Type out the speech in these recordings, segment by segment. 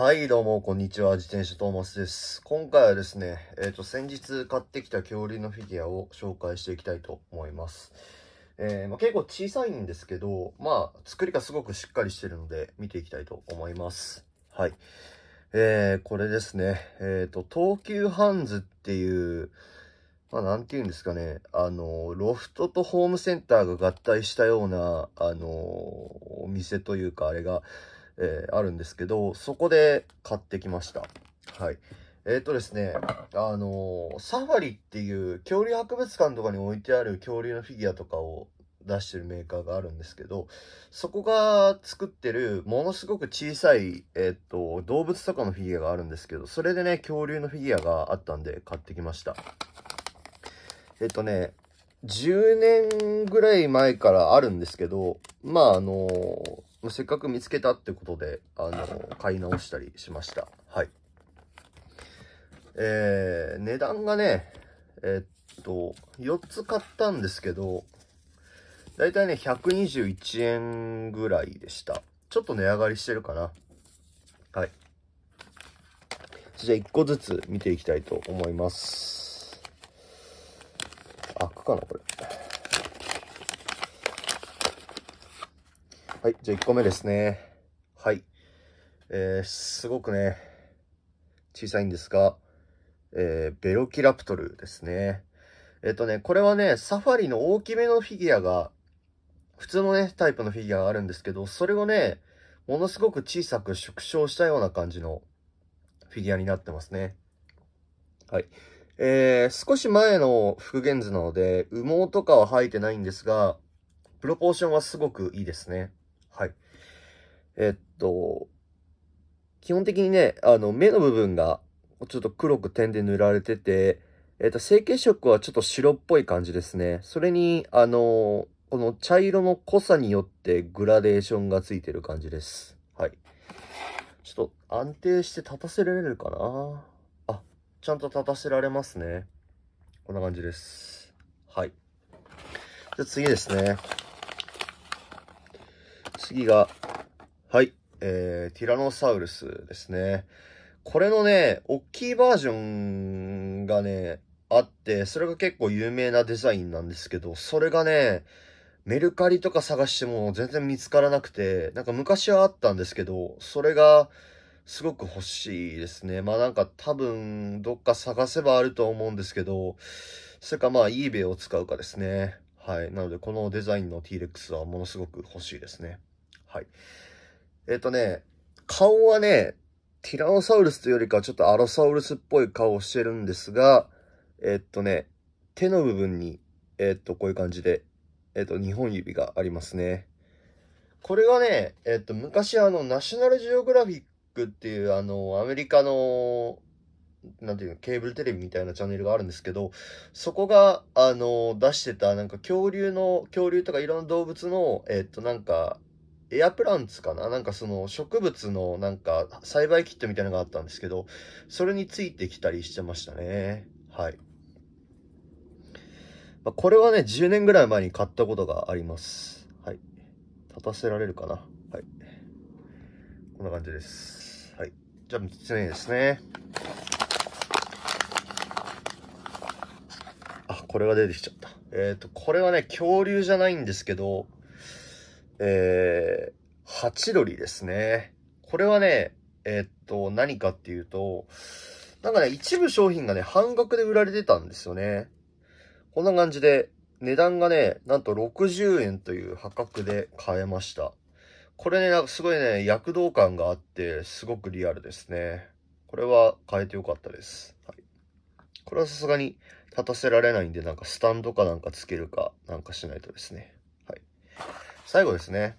はい、どうも、こんにちは。自転車トーマスです。今回はですね、えっ、ー、と、先日買ってきた恐竜のフィギュアを紹介していきたいと思います。えー、まあ、結構小さいんですけど、まあ、作りがすごくしっかりしてるので、見ていきたいと思います。はい。えー、これですね、えっ、ー、と、東急ハンズっていう、まあ、なんて言うんですかね、あの、ロフトとホームセンターが合体したような、あの、お店というか、あれが、えー、あるんですけど、そこで買ってきました。はい。えっ、ー、とですね、あのー、サファリっていう恐竜博物館とかに置いてある恐竜のフィギュアとかを出してるメーカーがあるんですけど、そこが作ってるものすごく小さい、えっ、と、動物とかのフィギュアがあるんですけど、それでね、恐竜のフィギュアがあったんで買ってきました。えっ、とね、10年ぐらい前からあるんですけど、まああのせっかく見つけたってことで、あの、買い直したりしました。はい。えー、値段がね、えー、っと、4つ買ったんですけど、だいたいね、121円ぐらいでした。ちょっと値上がりしてるかな。はい。じゃあ1個ずつ見ていきたいと思います。開くかな、これ。はい、じゃあ1個目ですね。はい。えー、すごくね、小さいんですが、えー、ベロキラプトルですね。えっ、ー、とね、これはね、サファリの大きめのフィギュアが、普通のね、タイプのフィギュアがあるんですけど、それをね、ものすごく小さく縮小したような感じのフィギュアになってますね。はい。えー、少し前の復元図なので、羽毛とかは生えてないんですが、プロポーションはすごくいいですね。はい。えっと、基本的にね、あの、目の部分がちょっと黒く点で塗られてて、えっと、成形色はちょっと白っぽい感じですね。それに、あの、この茶色の濃さによってグラデーションがついてる感じです。はい。ちょっと安定して立たせられるかなあ、ちゃんと立たせられますね。こんな感じです。はい。じゃ次ですね。次が、はい、えー、ティラノサウルスですね。これのね、大きいバージョンがね、あって、それが結構有名なデザインなんですけど、それがね、メルカリとか探しても全然見つからなくて、なんか昔はあったんですけど、それがすごく欲しいですね。まあなんか多分どっか探せばあると思うんですけど、それかまあ eBay を使うかですね。はい。なのでこのデザインの T-Rex はものすごく欲しいですね。はい。えっ、ー、とね、顔はね、ティラノサウルスというよりかはちょっとアロサウルスっぽい顔をしてるんですが、えっ、ー、とね、手の部分に、えっ、ー、と、こういう感じで、えっ、と、2本指がありますね。これはね、えっ、と、昔あの、ナショナルジオグラフィックっていうあの、アメリカの、なんていうの、ケーブルテレビみたいなチャンネルがあるんですけど、そこが、あの、出してた、なんか恐竜の、恐竜とかいろんな動物の、えっ、と、なんか、エアプランツかななんかその植物のなんか栽培キットみたいなのがあったんですけど、それについてきたりしてましたね。はい。まあ、これはね、10年ぐらい前に買ったことがあります。はい。立たせられるかなはい。こんな感じです。はい。じゃあ3つ目ですね。あ、これが出てきちゃった。えっ、ー、と、これはね、恐竜じゃないんですけど、えー、ハチドリですね。これはね、えー、っと、何かっていうと、なんかね、一部商品がね、半額で売られてたんですよね。こんな感じで、値段がね、なんと60円という破格で買えました。これね、なんかすごいね、躍動感があって、すごくリアルですね。これは買えてよかったです。はい、これはさすがに立たせられないんで、なんかスタンドかなんかつけるかなんかしないとですね。はい。最後ですね。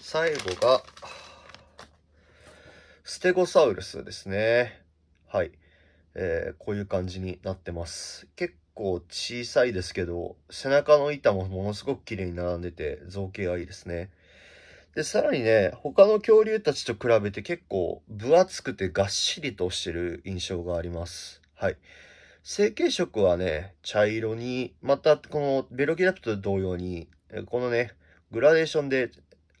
最後が、ステゴサウルスですね。はい。えー、こういう感じになってます。結構小さいですけど、背中の板もものすごく綺麗に並んでて、造形がいいですね。で、さらにね、他の恐竜たちと比べて結構分厚くてがっしりとしてる印象があります。はい。成型色はね、茶色に、またこのベロギラプトと同様にこのね、グラデーションで、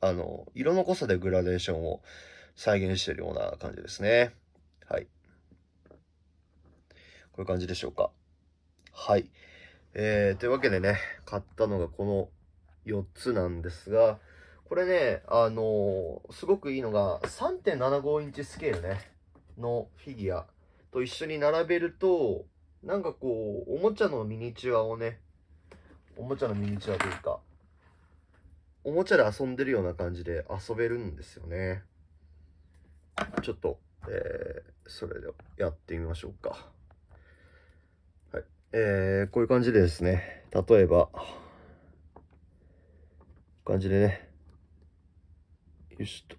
あの、色の濃さでグラデーションを再現しているような感じですね。はい。こういう感じでしょうか。はい。えー、というわけでね、買ったのがこの4つなんですが、これね、あのー、すごくいいのが、3.75インチスケールね、のフィギュアと一緒に並べると、なんかこう、おもちゃのミニチュアをね、おもちゃのミニチュアというか、おもちゃで遊んでるような感じで遊べるんですよね。ちょっと、えー、それでやってみましょうか。はい。えー、こういう感じでですね、例えば、感じでね、よしと、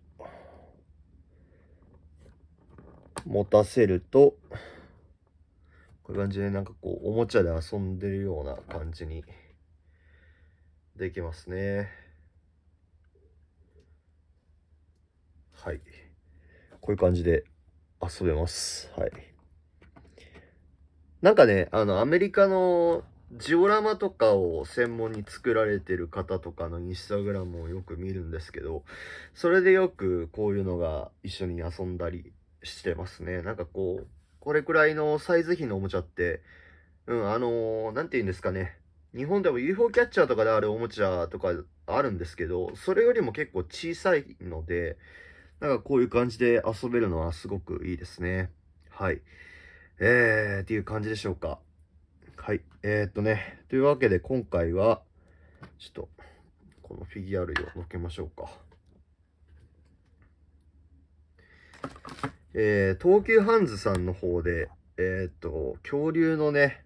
持たせると、こういう感じでなんかこう、おもちゃで遊んでるような感じにできますね。はい。こういう感じで遊べます。はい。なんかね、あの、アメリカのジオラマとかを専門に作られてる方とかのインスタグラムをよく見るんですけど、それでよくこういうのが一緒に遊んだりしてますね。なんかこう、これくらいのサイズ比のおもちゃって、うん、あのー、なんて言うんですかね。日本でも UFO キャッチャーとかであるおもちゃとかあるんですけど、それよりも結構小さいので、なんかこういう感じで遊べるのはすごくいいですね。はい。えー、っていう感じでしょうか。はい。えー、っとね、というわけで今回は、ちょっと、このフィギュア類を乗っけましょうか。えー、東急ハンズさんの方で、えー、っと、恐竜のね、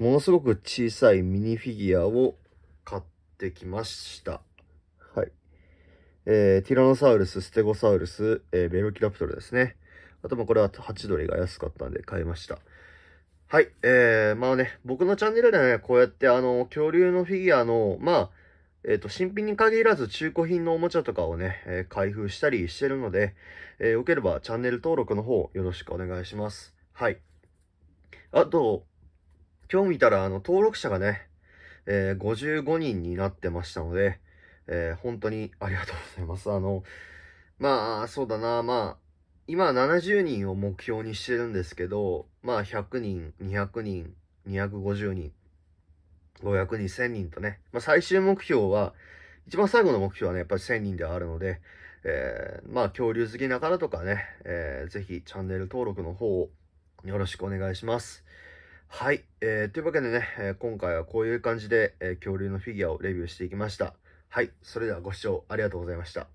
ものすごく小さいミニフィギュアを買ってきました。えー、ティラノサウルス、ステゴサウルス、えー、ベロキラプトルですね。あと、ま、これはハチドリが安かったんで買いました。はい。えー、まあね、僕のチャンネルではね、こうやってあの、恐竜のフィギュアの、まあ、えっ、ー、と、新品に限らず中古品のおもちゃとかをね、えー、開封したりしてるので、えー、よければチャンネル登録の方よろしくお願いします。はい。あと、今日見たら、あの、登録者がね、えー、55人になってましたので、えー、本当にありがとうございます。あの、まあ、そうだな、まあ、今70人を目標にしてるんですけど、まあ100人、200人、250人、500人、1000人とね、まあ最終目標は、一番最後の目標はね、やっぱり1000人であるので、えー、まあ恐竜好きな方らとかね、えー、ぜひチャンネル登録の方をよろしくお願いします。はい。えー、というわけでね、今回はこういう感じで、え恐竜のフィギュアをレビューしていきました。はい。それではご視聴ありがとうございました。